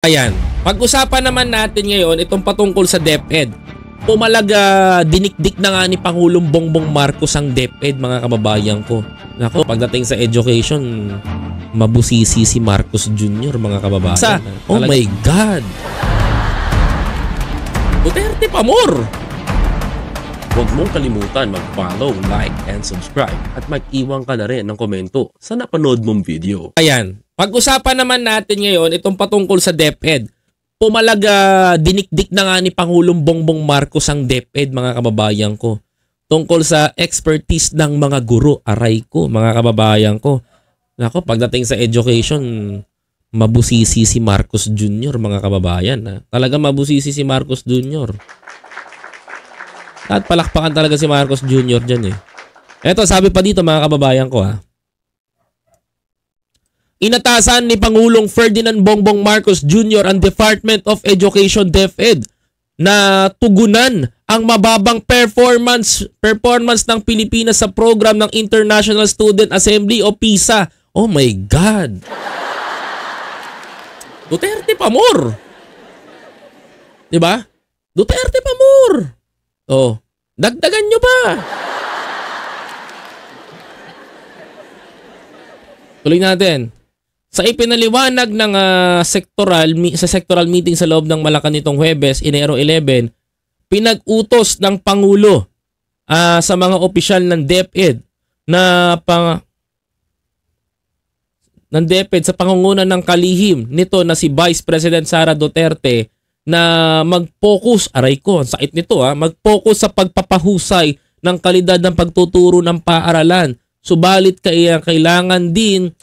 Ayan, pag-usapan naman natin ngayon itong patungkol sa DepEd. Pumalaga ah, dinikdik na nga ni Pangulong Bongbong Marcos ang DepEd mga kababayan ko. Nako, pagdating sa education, mabusisi si Marcos Jr. mga kababayan. Sa, oh my God! Duterte Pamor! Huwag mong kalimutan mag-follow, like, and subscribe at mag-iwan ka na rin ng komento sa napanood mong video. Ayan, pag-usapan naman natin ngayon itong patungkol sa DepEd. Pumalaga ah, dinikdik na nga ni Pangulong Bongbong Marcos ang DepEd mga kababayan ko. Tungkol sa expertise ng mga guro, aray ko mga kababayan ko. Nako, pagdating sa education, mabusisi si Marcos Jr. mga kababayan. Ha? Talaga mabusisi si Marcos Jr. At palakpakan talaga si Marcos Jr. dyan eh. Eto, sabi pa dito mga kababayan ko ha. Inatasan ni Pangulong Ferdinand Bongbong Marcos Jr. ang Department of Education DepEd na tugunan ang mababang performance performance ng Pilipinas sa program ng International Student Assembly o PISA. Oh my God! Duterte pa more! Diba? Duterte pa more! Oh, dagdagan nyo pa! Tuloy natin. Sa ipinaliwanag ng uh, ah, sectoral sa sectoral meeting sa loob ng Malacan nitong Huwebes, Enero 11, pinag-utos ng pangulo uh, sa mga opisyal ng DepEd na pang ng DepEd sa pangungunan ng kalihim nito na si Vice President Sara Duterte na mag-focus, aray ko, ang sakit nito ha, ah, mag-focus sa pagpapahusay ng kalidad ng pagtuturo ng paaralan. Subalit kaya kailangan din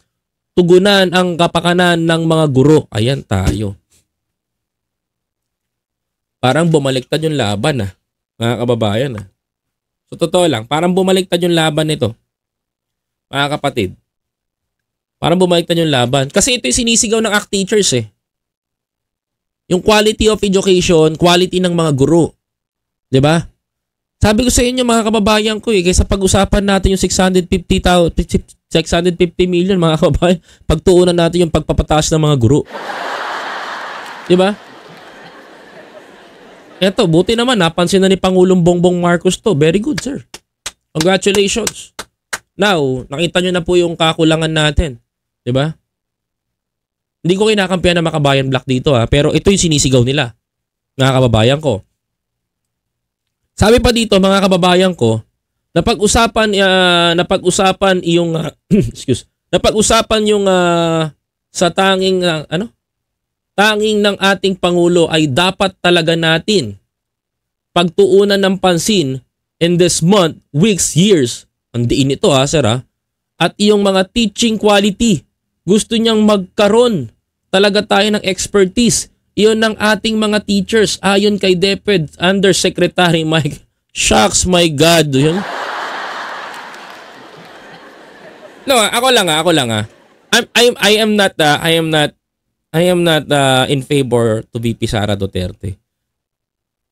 tugunan ang kapakanan ng mga guro. Ayan tayo. Parang bumaliktad yung laban ah, mga kababayan ah. So totoo lang, parang bumaliktad yung laban nito. Mga kapatid. Parang bumaliktad yung laban. Kasi ito yung sinisigaw ng ACT teachers eh. Yung quality of education, quality ng mga guro. 'Di ba? Sabi ko sa inyo mga kababayan ko eh, kaysa pag-usapan natin yung 650,000 650 million mga kababayan, pagtuunan natin yung pagpapataas ng mga guro. 'Di ba? Eto, buti naman napansin na ni Pangulong Bongbong Marcos 'to. Very good, sir. Congratulations. Now, nakita niyo na po yung kakulangan natin, 'di ba? Hindi ko kinakampihan na makabayan black dito ha, pero ito yung sinisigaw nila. Mga kababayan ko. Sabi pa dito mga kababayan ko, Napag-usapan uh, napag-usapan yung uh, excuse. Napag-usapan yung uh, sa tanging uh, ano? Tanging ng ating pangulo ay dapat talaga natin pagtuunan ng pansin in this month, weeks, years. Ang diin ito ha, sir ha. At iyong mga teaching quality. Gusto niyang magkaroon talaga tayo ng expertise. Iyon ng ating mga teachers ayon kay DepEd Undersecretary Mike Shucks, my God. Yun. No, ako lang ah, ako lang ah. I'm, I'm, I am not, uh, I am not, I am not uh, in favor to VP Sara Duterte.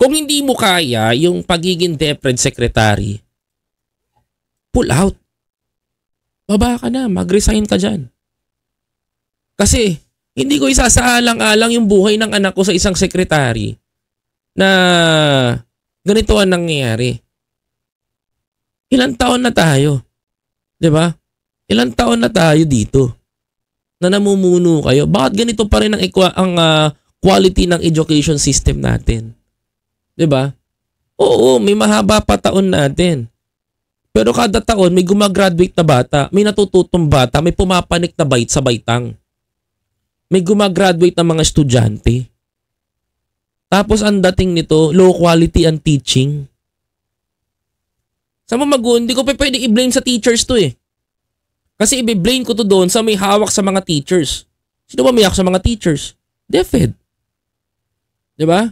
Kung hindi mo kaya yung pagiging DepRed Secretary, pull out. Baba ka na, mag-resign ka dyan. Kasi, hindi ko isasaalang-alang yung buhay ng anak ko sa isang sekretary na ganito ang nangyayari. Ilan taon na tayo? 'Di ba? Ilan taon na tayo dito? Na namumuno kayo. Bakit ganito pa rin ang ang uh, quality ng education system natin? 'Di ba? Oo, may mahaba pa taon natin. Pero kada taon may gumagraduate na bata, may natututong bata, may pumapanik na bait sa baitang. May gumagraduate na mga estudyante. Tapos ang dating nito, low quality ang teaching. Sa mga magundi ko, pa pwede i-blame sa teachers to eh. Kasi i-blame ko to doon sa may hawak sa mga teachers. Sino ba may hawak sa mga teachers? Defed. Di ba?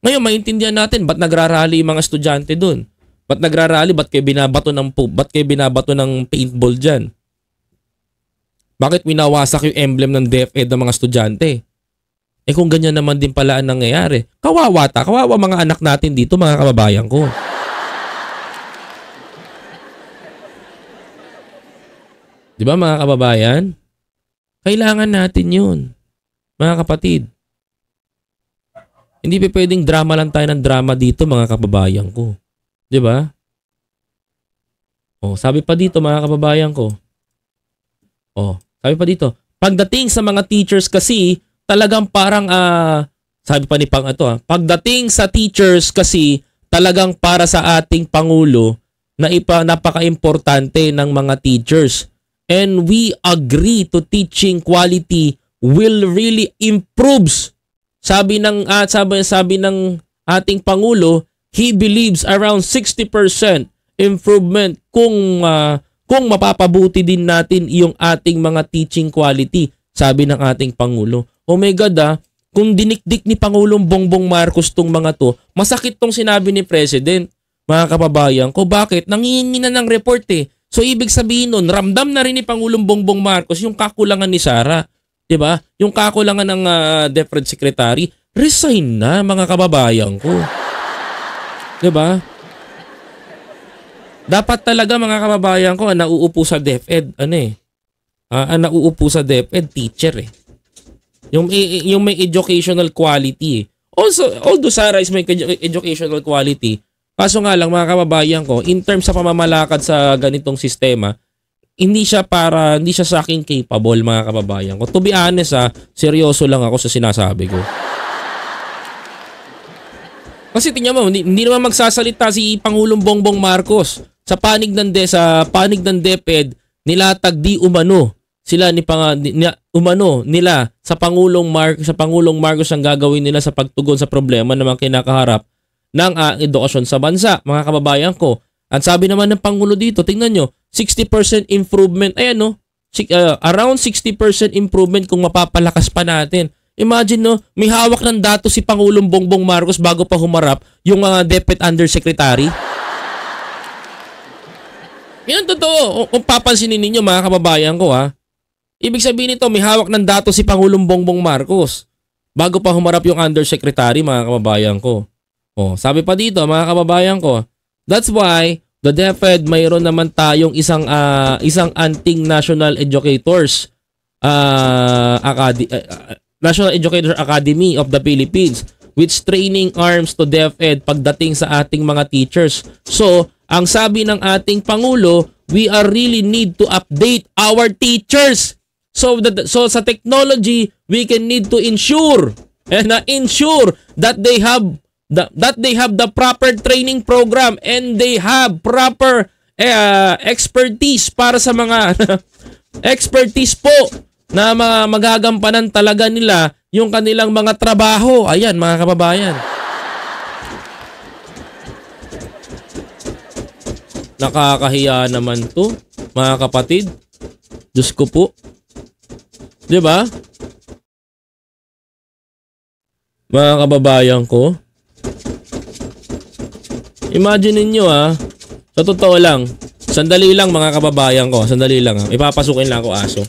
Ngayon, maintindihan natin ba't nagrarally yung mga estudyante doon. Ba't nagrarally, ba't kayo binabato ng po? ba't kayo binabato ng paintball dyan. Bakit winawasak yung emblem ng DepEd ng mga estudyante? Eh kung ganyan naman din pala ang nangyayari, kawawa ta, kawawa mga anak natin dito, mga kababayan ko. Di ba mga kababayan? Kailangan natin yun, mga kapatid. Hindi pa pwedeng drama lang tayo ng drama dito mga kababayan ko. Di ba? Oh, sabi pa dito mga kababayan ko. Oh, sabi pa dito, pagdating sa mga teachers kasi, talagang parang uh, sabi pa ni Pang ito ha, ah, pagdating sa teachers kasi talagang para sa ating pangulo na ipa napaka-importante ng mga teachers and we agree to teaching quality will really improves sabi ng uh, sabi sabi ng ating pangulo he believes around 60% improvement kung uh, kung mapapabuti din natin yung ating mga teaching quality sabi ng ating pangulo oh my God ah, kung dinikdik ni Pangulong Bongbong Marcos tong mga to, masakit tong sinabi ni President, mga kababayan ko. Bakit? Nangihingi na ng report eh. So ibig sabihin nun, ramdam na rin ni Pangulong Bongbong Marcos yung kakulangan ni Sara. 'Di ba? Yung kakulangan ng uh, ah, Defred Secretary. Resign na mga kababayan ko. 'Di ba? Dapat talaga mga kababayan ko, ang ah, nauupo sa DepEd, ano eh, Ah, ang ah, nauupo sa DepEd, teacher eh. Yung, yung may educational quality. Eh. Also, although Sara is may educational quality, kaso nga lang mga kababayan ko, in terms sa pamamalakad sa ganitong sistema, hindi siya para, hindi siya sa akin capable mga kababayan ko. To be honest ha, ah, seryoso lang ako sa sinasabi ko. Kasi tingnan mo, hindi, hindi naman magsasalita si Pangulong Bongbong Marcos. Sa panig ng de, sa panig ng DepEd, nilatag di umano sila ni pang ni, umano nila sa Pangulong Mark sa Pangulong Marcos ang gagawin nila sa pagtugon sa problema na kinakaharap ng uh, edukasyon sa bansa, mga kababayan ko. At sabi naman ng Pangulo dito, tingnan nyo, 60% improvement, ayan no, uh, around 60% improvement kung mapapalakas pa natin. Imagine no, may hawak ng dato si Pangulong Bongbong Marcos bago pa humarap yung uh, ah, Deputy Undersecretary. Yan totoo. Kung papansinin ninyo mga kababayan ko ha, Ibig sabihin nito, may hawak ng datos si Pangulong Bongbong Marcos bago pa humarap yung undersecretary mga kababayan ko. Oh, sabi pa dito mga kababayan ko, that's why the DepEd mayroon naman tayong isang uh, isang anting National Educators uh, ah, Acad uh, eh, ah, National Educator Academy of the Philippines which training arms to DepEd pagdating sa ating mga teachers. So, ang sabi ng ating pangulo, we are really need to update our teachers So that so sa technology, we can need to ensure and uh, eh, ensure that they have the, that they have the proper training program and they have proper uh, expertise para sa mga expertise po na mga magagampanan talaga nila yung kanilang mga trabaho. Ayan, mga kababayan. Nakakahiya naman to, mga kapatid. Diyos ko po. 'Di ba? Mga kababayan ko. Imagine niyo ha, ah. sa totoo lang, sandali lang mga kababayan ko, sandali lang ha. Ah. Ipapasukin lang ako aso.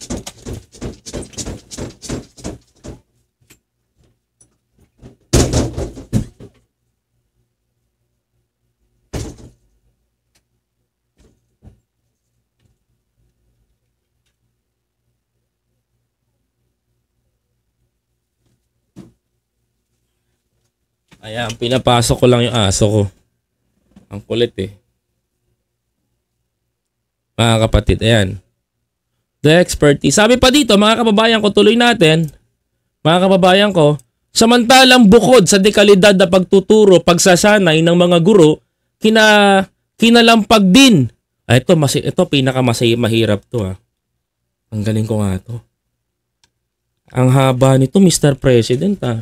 Ayan, pinapasok ko lang yung aso ko. Ang kulit eh. Mga kapatid, ayan. The expertise. Sabi pa dito, mga kababayan ko, tuloy natin. Mga kababayan ko, samantalang bukod sa dekalidad na pagtuturo, pagsasanay ng mga guro, kina, kinalampag din. Ah, ito, mas, ito pinakamahirap to ha. Ah. Ang galing ko nga to. Ang haba nito, Mr. President ha. Ah.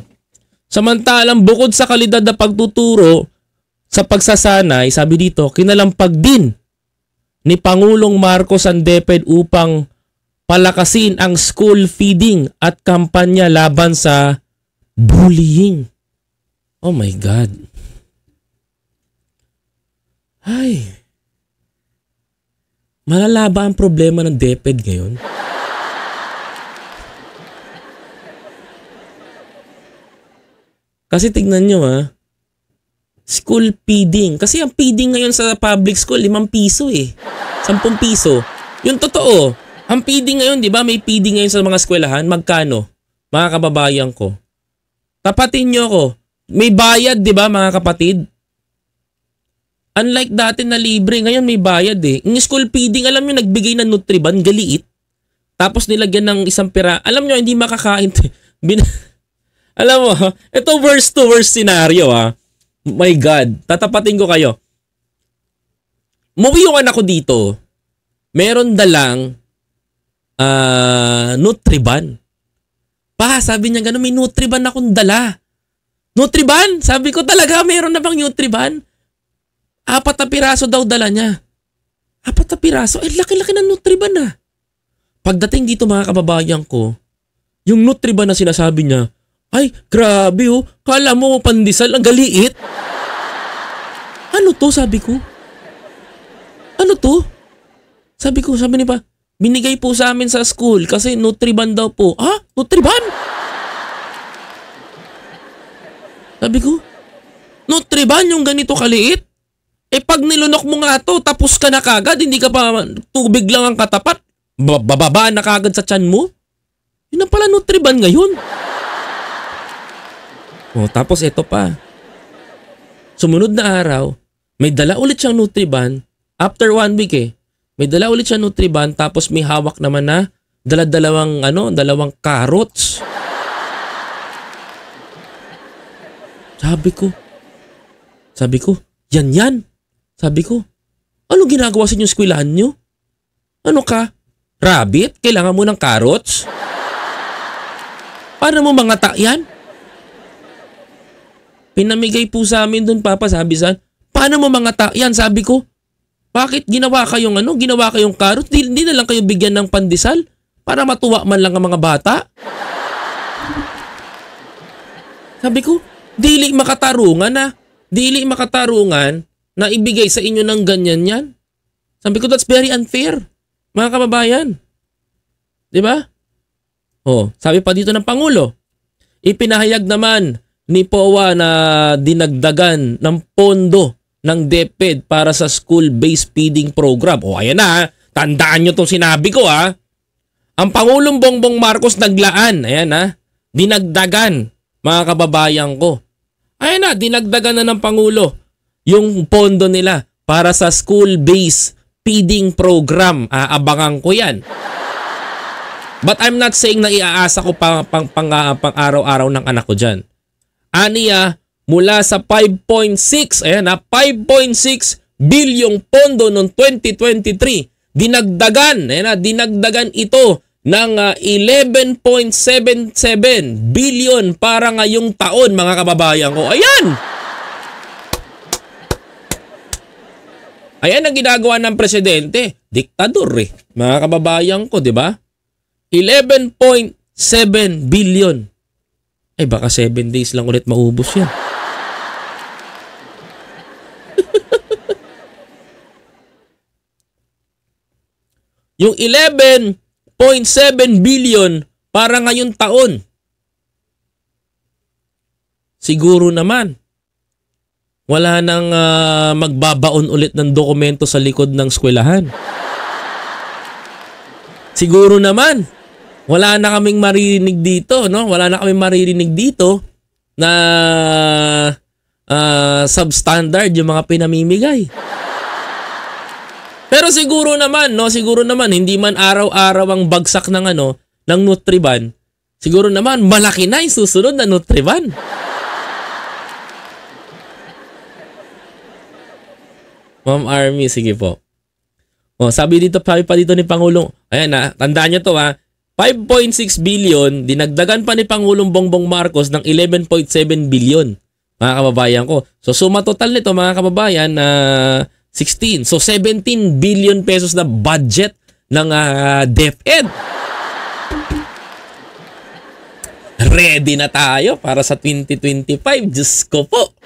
Samantalang bukod sa kalidad na pagtuturo sa pagsasanay, sabi dito, kinalampag din ni Pangulong Marcos ang DepEd upang palakasin ang school feeding at kampanya laban sa bullying. Oh my God. Ay. Malala ang problema ng DepEd ngayon? Kasi tignan nyo ha, school feeding. Kasi ang feeding ngayon sa public school, 5 piso eh. 10 piso. Yung totoo, ang feeding ngayon, di ba, may feeding ngayon sa mga eskwelahan, magkano? Mga kababayan ko. Tapatin nyo ko. May bayad, di ba, mga kapatid? Unlike dati na libre, ngayon may bayad eh. Yung school feeding, alam nyo, nagbigay ng Nutriban, galiit. Tapos nilagyan ng isang pera. Alam nyo, hindi makakain. Alam mo, ito worst to worst scenario ha. My God, tatapatin ko kayo. Muwi ako dito. Meron dalang uh, Nutriban. Pa, sabi niya gano'n, may Nutriban akong dala. Nutriban? Sabi ko talaga, meron na bang Nutriban? Apat na piraso daw dala niya. Apat na piraso? Eh, laki-laki ng Nutriban ah. Pagdating dito mga kababayan ko, yung Nutriban na sinasabi niya, ay, grabe oh. Kala mo pandesal, ang galiit. Ano to, sabi ko? Ano to? Sabi ko, sabi ni pa, binigay po sa amin sa school kasi Nutriban daw po. Ha? Nutriban? Sabi ko, Nutriban yung ganito kaliit? Eh pag nilunok mo nga to, tapos ka na kagad, hindi ka pa tubig lang ang katapat. Bababa na kagad sa tiyan mo? Yun ang pala Nutriban ngayon. Oh, tapos ito pa. Sumunod na araw, may dala ulit siyang Nutriban. After one week eh, may dala ulit siyang Nutriban tapos may hawak naman na dala-dalawang ano, dalawang carrots. Sabi ko, sabi ko, yan yan. Sabi ko, ano ginagawa sa inyo skwilaan nyo? Ano ka? Rabbit? Kailangan mo ng carrots? Para mo mga ta yan? Pinamigay po sa amin doon, Papa, sabi saan. Paano mo mga tao? Yan, sabi ko. Bakit ginawa kayong ano? Ginawa kayong karot? Hindi na lang kayo bigyan ng pandesal? Para matuwa man lang ang mga bata? Sabi ko, dili makatarungan na. Ah. Dili makatarungan na ibigay sa inyo ng ganyan yan. Sabi ko, that's very unfair. Mga kababayan. Di ba? Oh, sabi pa dito ng Pangulo, ipinahayag naman ni POA na dinagdagan ng pondo ng DepEd para sa school-based feeding program. O ayan na, tandaan nyo itong sinabi ko ha. Ang Pangulong Bongbong Marcos naglaan, ayan ha, dinagdagan mga kababayan ko. Ayan na, dinagdagan na ng Pangulo yung pondo nila para sa school-based feeding program. Aabangan ko yan. But I'm not saying na iaasa ko pang, pang, pang, ah, pang araw-araw ng anak ko dyan. Aniya mula sa 5.6, ayan na, 5.6 bilyong pondo noong 2023. Dinagdagan, ayan na, dinagdagan ito ng uh, ah, 11.77 billion para ngayong taon mga kababayan ko. Ayan! Ayan ang ginagawa ng presidente. Diktador eh. Mga kababayan ko, di ba? 11.7 billion. Eh baka 7 days lang ulit maubos yan. yung 11.7 billion para ngayong taon. Siguro naman, wala nang uh, magbabaon ulit ng dokumento sa likod ng eskwelahan. Siguro naman, wala na kaming maririnig dito, no? Wala na kaming maririnig dito na uh, substandard yung mga pinamimigay. Pero siguro naman, no? Siguro naman, hindi man araw-araw ang bagsak ng ano, ng Nutriban. Siguro naman, malaki na yung susunod na Nutriban. Ma'am Army, sige po. O, oh, sabi dito, sabi pa dito ni Pangulong, ayan na, ah, tandaan nyo to ha, ah. 5.6 billion, dinagdagan pa ni Pangulong Bongbong Marcos ng 11.7 billion, mga kababayan ko. So suma total nito mga kababayan na uh, 16. So 17 billion pesos na budget ng uh, DepEd. Ready na tayo para sa 2025. Diyos ko po.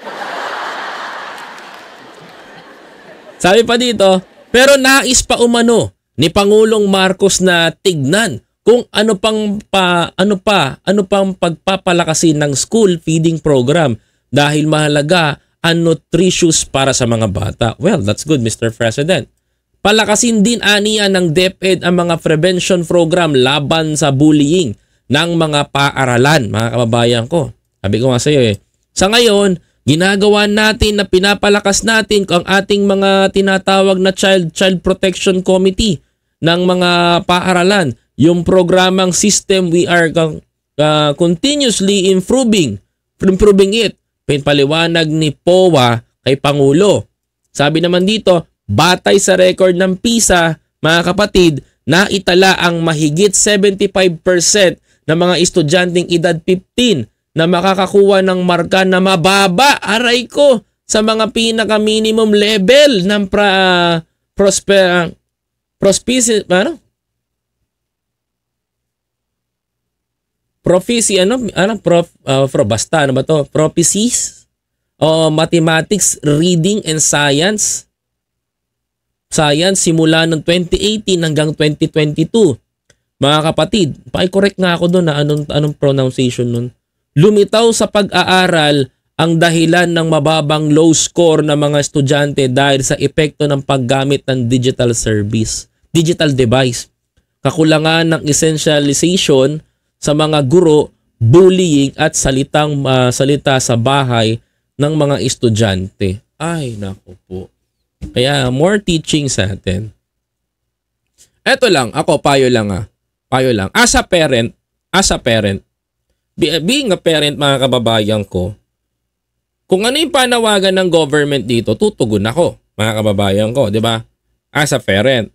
Sabi pa dito, pero nais pa umano ni Pangulong Marcos na tignan kung ano pang pa, ano pa, ano pang pagpapalakasin ng school feeding program dahil mahalaga ang nutritious para sa mga bata. Well, that's good, Mr. President. Palakasin din aniya ng DepEd ang mga prevention program laban sa bullying ng mga paaralan, mga kababayan ko. Sabi ko nga sa iyo eh. Sa ngayon, ginagawa natin na pinapalakas natin ang ating mga tinatawag na child child protection committee ng mga paaralan yung programang system we are uh, continuously improving improving it pinpaliwanag ni POA kay Pangulo sabi naman dito batay sa record ng PISA mga kapatid naitala ang mahigit 75% ng mga estudyanteng edad 15 na makakakuha ng marka na mababa aray ko sa mga pinaka minimum level ng pra, uh, prosper, uh, ano? Prophecy, ano? Ano? Prof, uh, pro, basta, ano ba to? Prophecies? O uh, mathematics, reading, and science? Science simula ng 2018 hanggang 2022. Mga kapatid, pa correct nga ako doon na anong, anong pronunciation nun. Lumitaw sa pag-aaral ang dahilan ng mababang low score ng mga estudyante dahil sa epekto ng paggamit ng digital service, digital device. Kakulangan ng essentialization sa mga guro, bullying at salitang uh, salita sa bahay ng mga estudyante. Ay, nako po. Kaya more teaching sa atin. Eto lang, ako payo lang ah. Payo lang. As a parent, as a parent, being a parent mga kababayan ko, kung ano yung panawagan ng government dito, tutugon ako mga kababayan ko, di ba? As a parent.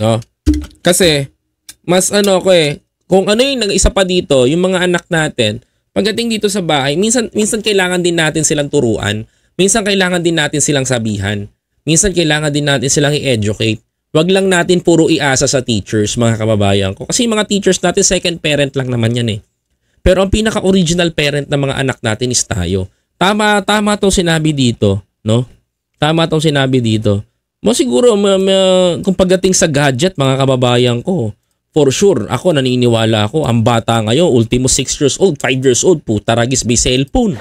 No? Kasi, mas ano ko eh, kung ano yung isa pa dito, yung mga anak natin, pagdating dito sa bahay, minsan, minsan kailangan din natin silang turuan. Minsan kailangan din natin silang sabihan. Minsan kailangan din natin silang i-educate. Huwag lang natin puro iasa sa teachers, mga kababayan ko. Kasi mga teachers natin, second parent lang naman yan eh. Pero ang pinaka-original parent ng mga anak natin is tayo. Tama, tama to sinabi dito, no? Tama tong sinabi dito. Mo siguro kung pagdating sa gadget, mga kababayan ko, for sure, ako naniniwala ako, ang bata ngayon, ultimo 6 years old, 5 years old, puta ragis may cellphone.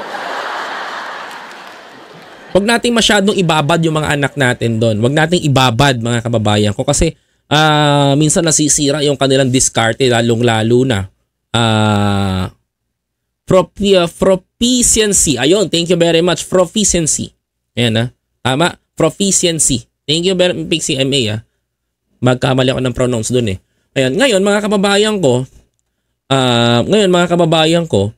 Huwag nating masyadong ibabad yung mga anak natin doon. Huwag nating ibabad mga kababayan ko kasi uh, minsan nasisira yung kanilang diskarte lalong-lalo na. Uh, ah, prop, ah, proficiency. Ayun, thank you very much. Proficiency. Ayan ha. Tama? Proficiency. Thank you very much, PXMA ha. Magkamali ako ng pronouns doon eh Ayan, ngayon mga kababayan ko, uh, ngayon mga kababayan ko,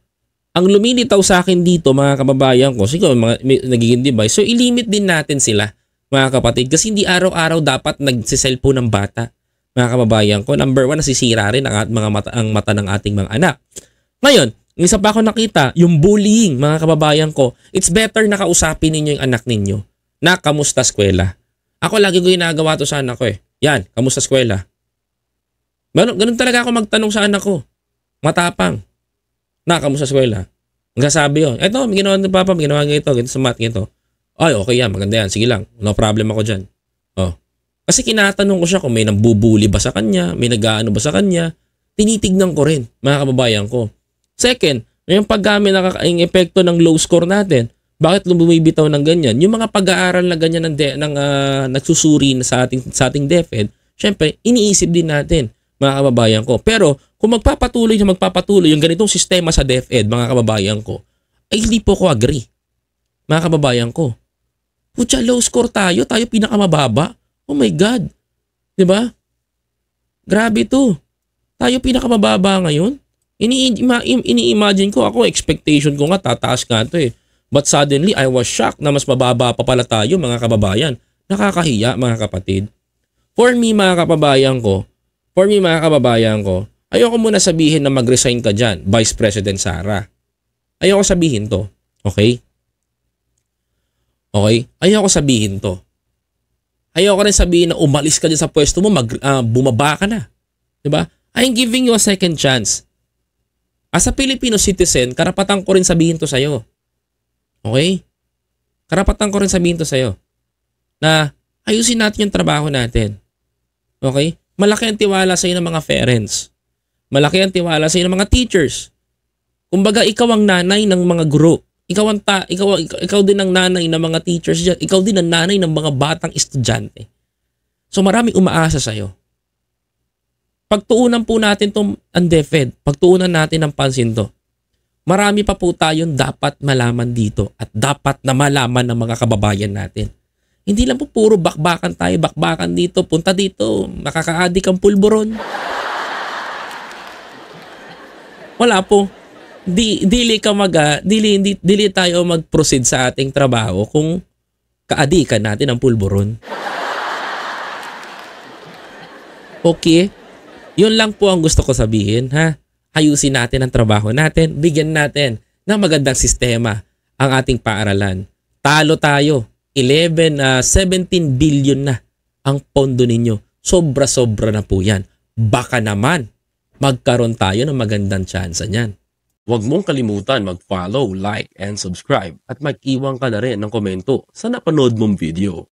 ang lumilitaw sa akin dito mga kababayan ko, siguro mga, may, nagiging device, so ilimit din natin sila mga kapatid kasi hindi araw-araw dapat nagsiselfone ng bata mga kababayan ko. Number one, nasisira rin ang, mga mata, ang mata ng ating mga anak. Ngayon, isa pa ako nakita, yung bullying mga kababayan ko, it's better na kausapin ninyo yung anak ninyo na kamusta eskwela. Ako lagi ko ginagawa to sa anak ko eh. Yan, kamusta eskwela? Ganun, ganun talaga ako magtanong sa anak ko. Matapang. Na, kamusta sa eskwela? Nagsasabi yun. Eto, may ginawa ni Papa, may ginawa ito, ganito sa math, ganito. Ay, okay yan, maganda yan, sige lang. No problem ako dyan. Oh. Kasi kinatanong ko siya kung may nambubuli ba sa kanya, may nag-aano ba sa kanya. Tinitignan ko rin, mga kababayan ko. Second, yung paggamit na yung epekto ng low score natin, bakit lumibitaw ng ganyan? Yung mga pag-aaral na ganyan ng, de, ng uh, nagsusuri na sa ating, sa ating DepEd, syempre, iniisip din natin mga kababayan ko. Pero kung magpapatuloy na magpapatuloy yung ganitong sistema sa DepEd, mga kababayan ko, ay hindi po ko agree. Mga kababayan ko. Putya, low score tayo. Tayo pinakamababa. Oh my God. ba? Diba? Grabe to. Tayo pinakamababa ngayon. Ini-imagine ko ako, expectation ko nga, tataas nga to eh. But suddenly, I was shocked na mas mababa pa pala tayo, mga kababayan. Nakakahiya, mga kapatid. For me, mga kababayan ko, for me mga kababayan ko, ayoko muna sabihin na mag-resign ka dyan, Vice President Sara. Ayoko sabihin to. Okay? Okay? Ayoko sabihin to. Ayoko rin sabihin na umalis ka dyan sa pwesto mo, mag, uh, bumaba ka na. ba? Diba? I'm giving you a second chance. As a Filipino citizen, karapatan ko rin sabihin to sa'yo. Okay? Karapatan ko rin sabihin to sa'yo. Na ayusin natin yung trabaho natin. Okay? malaki ang tiwala sa'yo ng mga parents. Malaki ang tiwala sa'yo ng mga teachers. Kumbaga, ikaw ang nanay ng mga guro. Ikaw, ang ta, ikaw, ikaw, ikaw din ang nanay ng mga teachers dyan. Ikaw din ang nanay ng mga batang estudyante. So marami umaasa sa'yo. Pagtuunan po natin itong undefed, pagtuunan natin ng pansin to, marami pa po tayong dapat malaman dito at dapat na malaman ng mga kababayan natin. Hindi lang po puro bakbakan tayo, bakbakan dito, punta dito, makakaadi kang pulburon. Wala po. Di, dili ka mag, ah, dili, di, dili tayo mag-proceed sa ating trabaho kung kaadikan natin ang pulburon. Okay? Yun lang po ang gusto ko sabihin, ha? Ayusin natin ang trabaho natin, bigyan natin ng magandang sistema ang ating paaralan. Talo tayo, 11, uh, 17 billion na ang pondo ninyo. Sobra-sobra na po yan. Baka naman magkaroon tayo ng magandang tsansa niyan. Huwag mong kalimutan mag-follow, like, and subscribe at mag-iwan ka na rin ng komento sa napanood mong video.